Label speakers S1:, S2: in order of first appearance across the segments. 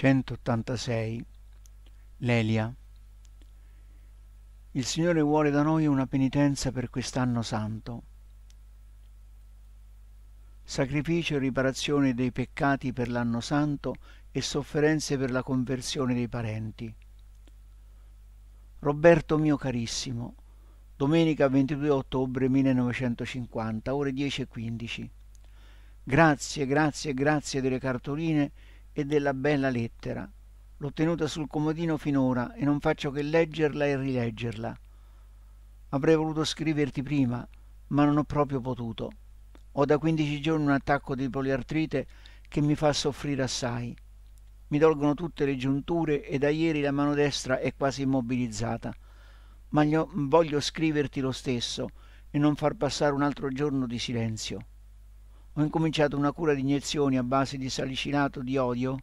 S1: 186 Lelia Il Signore vuole da noi una penitenza per quest'anno santo. Sacrificio e riparazione dei peccati per l'anno santo e sofferenze per la conversione dei parenti. Roberto mio carissimo, domenica 22 ottobre 1950, ore 10 e 15. Grazie, grazie, grazie delle cartoline e della bella lettera. L'ho tenuta sul comodino finora e non faccio che leggerla e rileggerla. Avrei voluto scriverti prima, ma non ho proprio potuto. Ho da quindici giorni un attacco di poliartrite che mi fa soffrire assai. Mi dolgono tutte le giunture e da ieri la mano destra è quasi immobilizzata. Ma voglio scriverti lo stesso e non far passare un altro giorno di silenzio ho incominciato una cura di iniezioni a base di salicinato di odio,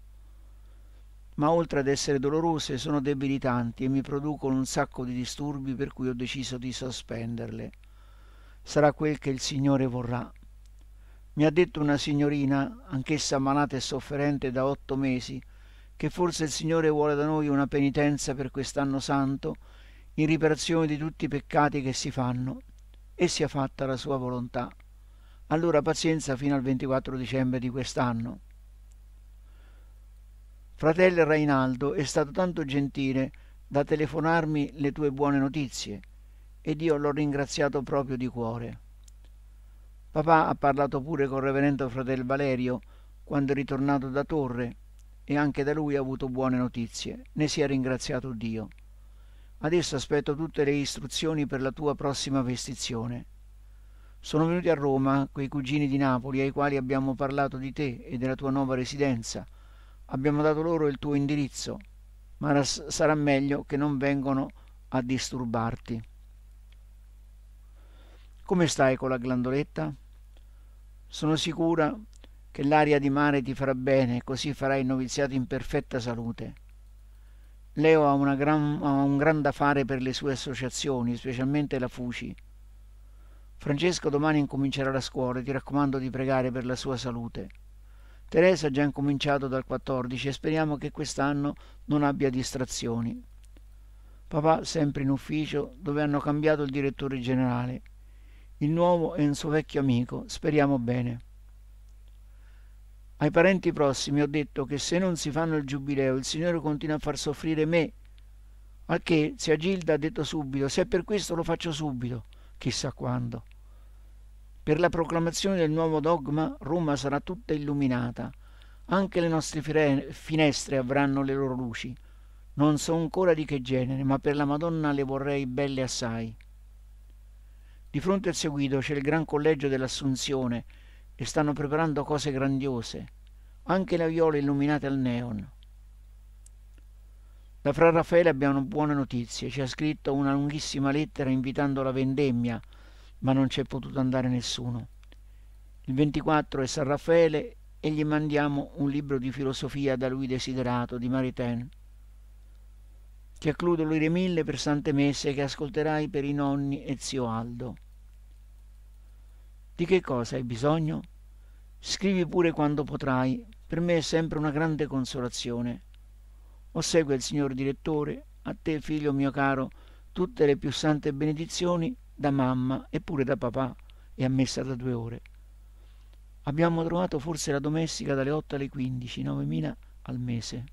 S1: ma oltre ad essere dolorose sono debilitanti e mi producono un sacco di disturbi per cui ho deciso di sospenderle. Sarà quel che il Signore vorrà. Mi ha detto una signorina, anch'essa malata e sofferente da otto mesi, che forse il Signore vuole da noi una penitenza per quest'anno santo, in riparazione di tutti i peccati che si fanno, e sia fatta la sua volontà allora pazienza fino al 24 dicembre di quest'anno. Fratello Rainaldo è stato tanto gentile da telefonarmi le tue buone notizie ed io l'ho ringraziato proprio di cuore. Papà ha parlato pure col reverendo fratel Valerio quando è ritornato da Torre e anche da lui ha avuto buone notizie. Ne sia ringraziato Dio. Adesso aspetto tutte le istruzioni per la tua prossima vestizione. Sono venuti a Roma quei cugini di Napoli ai quali abbiamo parlato di te e della tua nuova residenza. Abbiamo dato loro il tuo indirizzo, ma sarà meglio che non vengano a disturbarti. Come stai con la glandoletta? Sono sicura che l'aria di mare ti farà bene, così farai il noviziato in perfetta salute. Leo ha, gran, ha un gran da fare per le sue associazioni, specialmente la Fuci Francesco domani incomincerà la scuola e ti raccomando di pregare per la sua salute. Teresa ha già incominciato dal 14 e speriamo che quest'anno non abbia distrazioni. Papà sempre in ufficio dove hanno cambiato il direttore generale. Il nuovo è un suo vecchio amico, speriamo bene. Ai parenti prossimi ho detto che se non si fanno il giubileo il Signore continua a far soffrire me. Al che zia Gilda ha detto subito, se è per questo lo faccio subito chissà quando. Per la proclamazione del nuovo dogma Roma sarà tutta illuminata, anche le nostre finestre avranno le loro luci. Non so ancora di che genere, ma per la Madonna le vorrei belle assai. Di fronte al seguito c'è il Gran Collegio dell'Assunzione e stanno preparando cose grandiose, anche le aiuole illuminate al neon. Da Fra Raffaele abbiamo buone notizie, ci ha scritto una lunghissima lettera invitando la vendemmia, ma non c'è potuto andare nessuno. Il 24 è San Raffaele e gli mandiamo un libro di filosofia da lui desiderato, di Maritain. Ti Chiacludo lire mille per Sante Messe che ascolterai per i nonni e zio Aldo. Di che cosa hai bisogno? Scrivi pure quando potrai, per me è sempre una grande consolazione o segue il Signor direttore, a te figlio mio caro, tutte le più sante benedizioni da mamma e pure da papà e a messa da due ore. Abbiamo trovato forse la domestica dalle otto alle quindici, novemila al mese.